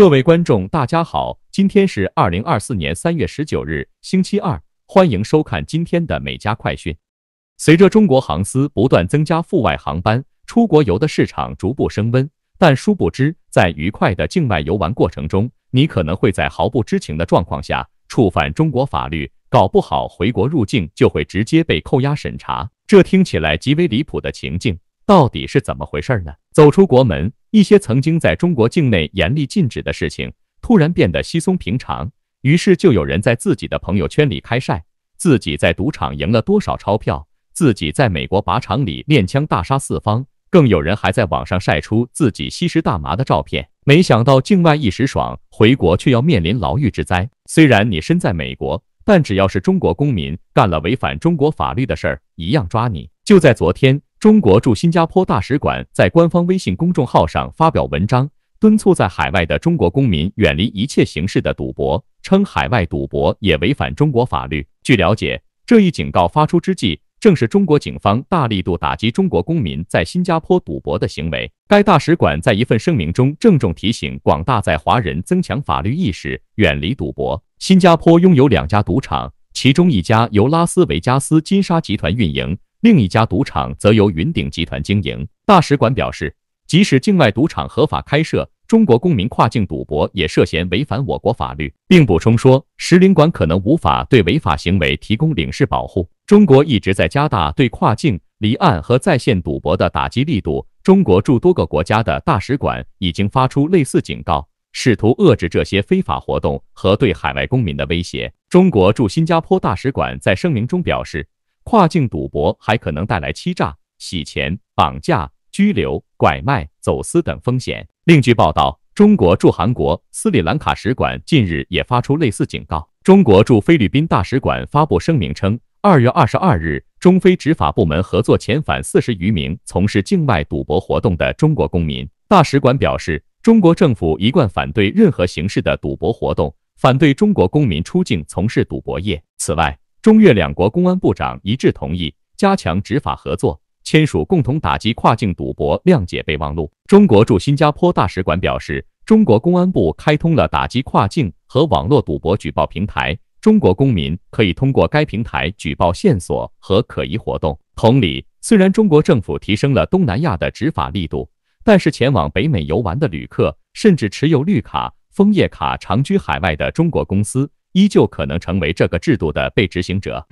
各位观众，大家好，今天是二零二四年三月十九日，星期二，欢迎收看今天的《美家快讯》。随着中国航司不断增加赴外航班，出国游的市场逐步升温，但殊不知，在愉快的境外游玩过程中，你可能会在毫不知情的状况下触犯中国法律，搞不好回国入境就会直接被扣押审查。这听起来极为离谱的情境，到底是怎么回事呢？走出国门。一些曾经在中国境内严厉禁止的事情，突然变得稀松平常。于是就有人在自己的朋友圈里开晒自己在赌场赢了多少钞票，自己在美国靶场里练枪大杀四方。更有人还在网上晒出自己吸食大麻的照片。没想到境外一时爽，回国却要面临牢狱之灾。虽然你身在美国，但只要是中国公民，干了违反中国法律的事儿，一样抓你。就在昨天。中国驻新加坡大使馆在官方微信公众号上发表文章，敦促在海外的中国公民远离一切形式的赌博，称海外赌博也违反中国法律。据了解，这一警告发出之际，正是中国警方大力度打击中国公民在新加坡赌博的行为。该大使馆在一份声明中郑重提醒广大在华人增强法律意识，远离赌博。新加坡拥有两家赌场，其中一家由拉斯维加斯金沙集团运营。另一家赌场则由云顶集团经营。大使馆表示，即使境外赌场合法开设，中国公民跨境赌博也涉嫌违反我国法律，并补充说，使领馆可能无法对违法行为提供领事保护。中国一直在加大对跨境、离岸和在线赌博的打击力度。中国驻多个国家的大使馆已经发出类似警告，试图遏制这些非法活动和对海外公民的威胁。中国驻新加坡大使馆在声明中表示。跨境赌博还可能带来欺诈、洗钱、绑架、拘留、拐卖、走私等风险。另据报道，中国驻韩国、斯里兰卡使馆近日也发出类似警告。中国驻菲律宾大使馆发布声明称，二月二十二日，中非执法部门合作遣返四十余名从事境外赌博活动的中国公民。大使馆表示，中国政府一贯反对任何形式的赌博活动，反对中国公民出境从事赌博业。此外，中越两国公安部长一致同意加强执法合作，签署共同打击跨境赌博谅解备忘录。中国驻新加坡大使馆表示，中国公安部开通了打击跨境和网络赌博举报平台，中国公民可以通过该平台举报线索和可疑活动。同理，虽然中国政府提升了东南亚的执法力度，但是前往北美游玩的旅客，甚至持有绿卡、枫叶卡长居海外的中国公司。依旧可能成为这个制度的被执行者。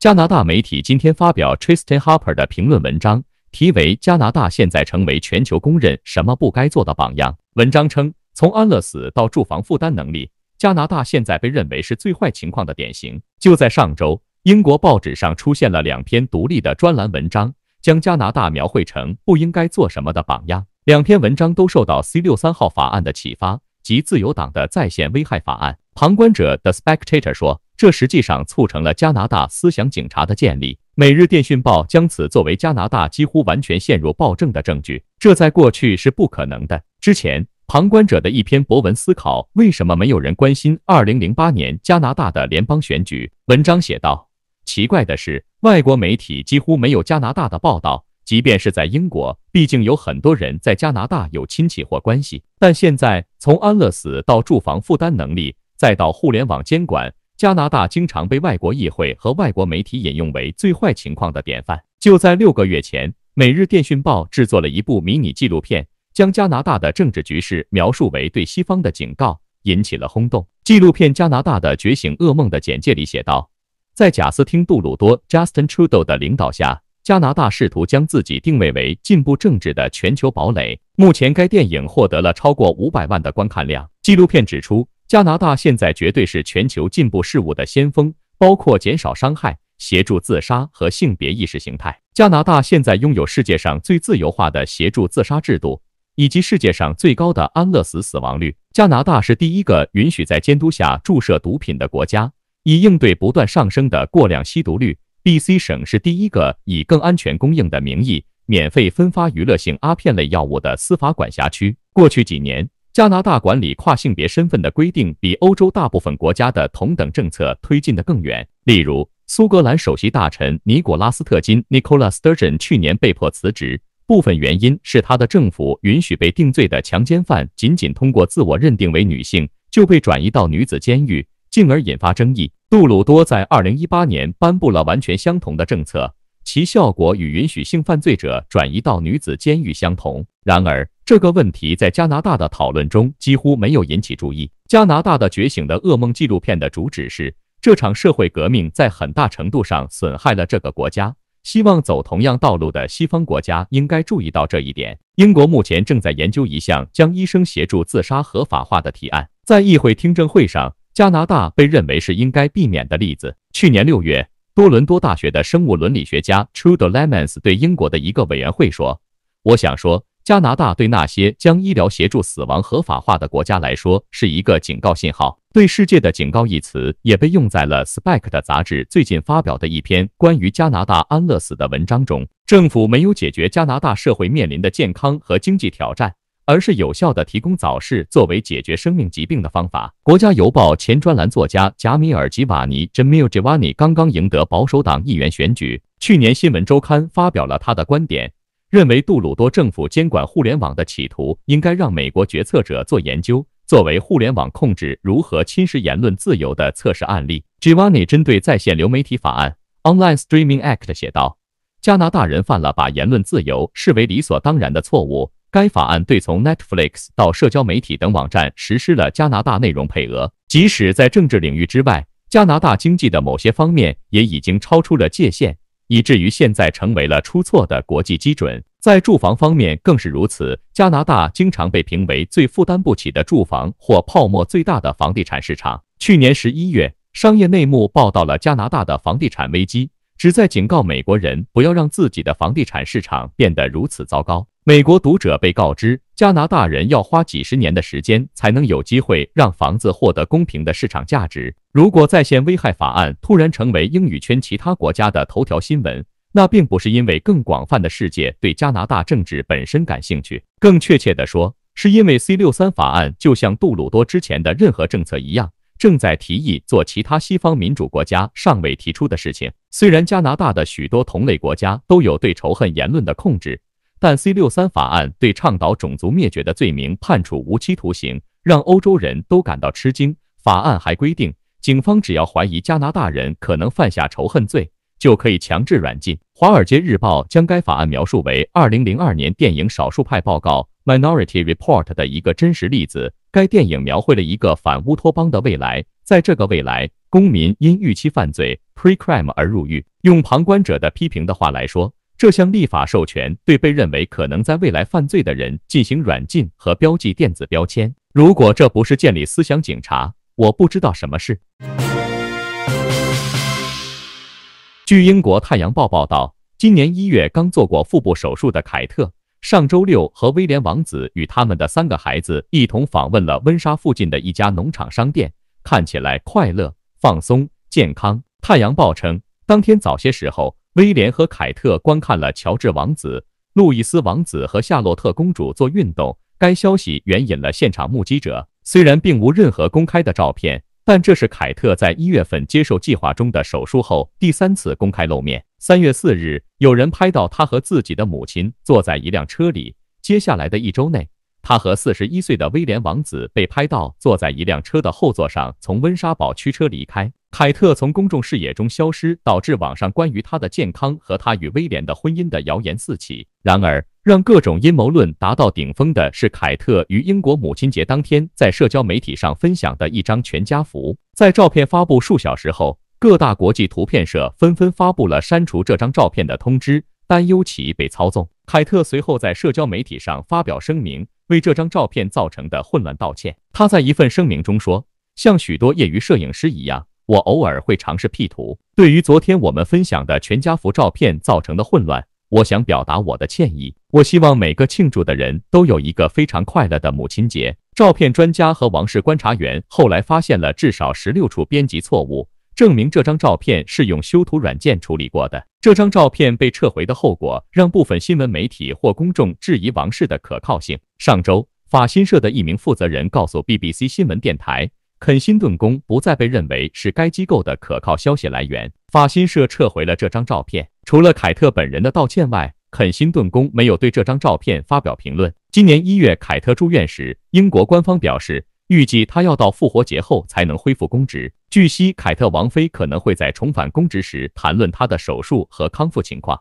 加拿大媒体今天发表 Tristan Harper 的评论文章，题为《加拿大现在成为全球公认什么不该做的榜样》。文章称，从安乐死到住房负担能力，加拿大现在被认为是最坏情况的典型。就在上周，英国报纸上出现了两篇独立的专栏文章，将加拿大描绘成不应该做什么的榜样。两篇文章都受到 C 六三号法案的启发。及自由党的在线危害法案，《旁观者》The Spectator 说，这实际上促成了加拿大思想警察的建立。《每日电讯报》将此作为加拿大几乎完全陷入暴政的证据。这在过去是不可能的。之前，《旁观者》的一篇博文思考为什么没有人关心二零零八年加拿大的联邦选举。文章写道，奇怪的是，外国媒体几乎没有加拿大的报道，即便是在英国，毕竟有很多人在加拿大有亲戚或关系，但现在。从安乐死到住房负担能力，再到互联网监管，加拿大经常被外国议会和外国媒体引用为最坏情况的典范。就在六个月前，《每日电讯报》制作了一部迷你纪录片，将加拿大的政治局势描述为对西方的警告，引起了轰动。纪录片《加拿大的觉醒噩梦》的简介里写道，在贾斯汀·杜鲁多 （Justin Trudeau） 的领导下。加拿大试图将自己定位为进步政治的全球堡垒。目前，该电影获得了超过五百万的观看量。纪录片指出，加拿大现在绝对是全球进步事务的先锋，包括减少伤害、协助自杀和性别意识形态。加拿大现在拥有世界上最自由化的协助自杀制度，以及世界上最高的安乐死死亡率。加拿大是第一个允许在监督下注射毒品的国家，以应对不断上升的过量吸毒率。B.C. 省是第一个以更安全供应的名义免费分发娱乐性阿片类药物的司法管辖区。过去几年，加拿大管理跨性别身份的规定比欧洲大部分国家的同等政策推进得更远。例如，苏格兰首席大臣尼古拉斯·特金 （Nicola Sturgeon） 去年被迫辞职，部分原因是他的政府允许被定罪的强奸犯仅仅通过自我认定为女性就被转移到女子监狱，进而引发争议。杜鲁多在二零一八年颁布了完全相同的政策，其效果与允许性犯罪者转移到女子监狱相同。然而，这个问题在加拿大的讨论中几乎没有引起注意。加拿大的觉醒的噩梦纪录片的主旨是，这场社会革命在很大程度上损害了这个国家。希望走同样道路的西方国家应该注意到这一点。英国目前正在研究一项将医生协助自杀合法化的提案，在议会听证会上。加拿大被认为是应该避免的例子。去年六月，多伦多大学的生物伦理学家 Trude l e m a n s 对英国的一个委员会说：“我想说，加拿大对那些将医疗协助死亡合法化的国家来说，是一个警告信号，对世界的警告。”一词也被用在了《s p e c 的杂志最近发表的一篇关于加拿大安乐死的文章中。政府没有解决加拿大社会面临的健康和经济挑战。而是有效的提供早市作为解决生命疾病的方法。国家邮报前专栏作家贾米尔·吉瓦尼 （Jamil j i v a n i 刚刚赢得保守党议员选举。去年，新闻周刊发表了他的观点，认为杜鲁多政府监管互联网的企图应该让美国决策者做研究，作为互联网控制如何侵蚀言论自由的测试案例。j i v a n i 针对在线流媒体法案 （Online Streaming Act） 写道：“加拿大人犯了把言论自由视为理所当然的错误。”该法案对从 Netflix 到社交媒体等网站实施了加拿大内容配额。即使在政治领域之外，加拿大经济的某些方面也已经超出了界限，以至于现在成为了出错的国际基准。在住房方面更是如此，加拿大经常被评为最负担不起的住房或泡沫最大的房地产市场。去年十一月，商业内幕报道了加拿大的房地产危机，旨在警告美国人不要让自己的房地产市场变得如此糟糕。美国读者被告知，加拿大人要花几十年的时间才能有机会让房子获得公平的市场价值。如果在线危害法案突然成为英语圈其他国家的头条新闻，那并不是因为更广泛的世界对加拿大政治本身感兴趣，更确切的说，是因为 C 六三法案就像杜鲁多之前的任何政策一样，正在提议做其他西方民主国家尚未提出的事情。虽然加拿大的许多同类国家都有对仇恨言论的控制。但 C 六三法案对倡导种族灭绝的罪名判处无期徒刑，让欧洲人都感到吃惊。法案还规定，警方只要怀疑加拿大人可能犯下仇恨罪，就可以强制软禁。《华尔街日报》将该法案描述为2002年电影《少数派报告》（Minority Report） 的一个真实例子。该电影描绘了一个反乌托邦的未来，在这个未来，公民因预期犯罪 （precrime） 而入狱。用旁观者的批评的话来说，这项立法授权对被认为可能在未来犯罪的人进行软禁和标记电子标签。如果这不是建立思想警察，我不知道什么事。据英国《太阳报》报道，今年一月刚做过腹部手术的凯特，上周六和威廉王子与他们的三个孩子一同访问了温莎附近的一家农场商店，看起来快乐、放松、健康。《太阳报》称，当天早些时候。威廉和凯特观看了乔治王子、路易斯王子和夏洛特公主做运动。该消息援引了现场目击者。虽然并无任何公开的照片，但这是凯特在一月份接受计划中的手术后第三次公开露面。三月四日，有人拍到她和自己的母亲坐在一辆车里。接下来的一周内，她和四十一岁的威廉王子被拍到坐在一辆车的后座上，从温莎堡驱车离开。凯特从公众视野中消失，导致网上关于她的健康和她与威廉的婚姻的谣言四起。然而，让各种阴谋论达到顶峰的是凯特于英国母亲节当天在社交媒体上分享的一张全家福。在照片发布数小时后，各大国际图片社纷纷发布了删除这张照片的通知，担忧其被操纵。凯特随后在社交媒体上发表声明，为这张照片造成的混乱道歉。他在一份声明中说：“像许多业余摄影师一样。”我偶尔会尝试 P 图。对于昨天我们分享的全家福照片造成的混乱，我想表达我的歉意。我希望每个庆祝的人都有一个非常快乐的母亲节。照片专家和王室观察员后来发现了至少十六处编辑错误，证明这张照片是用修图软件处理过的。这张照片被撤回的后果，让部分新闻媒体或公众质疑王室的可靠性。上周，法新社的一名负责人告诉 BBC 新闻电台。肯辛顿宫不再被认为是该机构的可靠消息来源。法新社撤回了这张照片。除了凯特本人的道歉外，肯辛顿宫没有对这张照片发表评论。今年一月，凯特住院时，英国官方表示，预计他要到复活节后才能恢复公职。据悉，凯特王妃可能会在重返公职时谈论她的手术和康复情况。